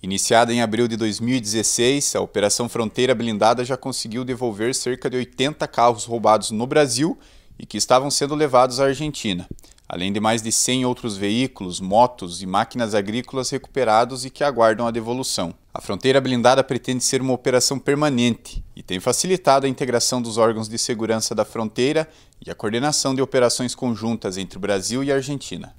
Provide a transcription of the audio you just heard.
Iniciada em abril de 2016, a Operação Fronteira Blindada já conseguiu devolver cerca de 80 carros roubados no Brasil e que estavam sendo levados à Argentina, além de mais de 100 outros veículos, motos e máquinas agrícolas recuperados e que aguardam a devolução. A Fronteira Blindada pretende ser uma operação permanente e tem facilitado a integração dos órgãos de segurança da fronteira e a coordenação de operações conjuntas entre o Brasil e a Argentina.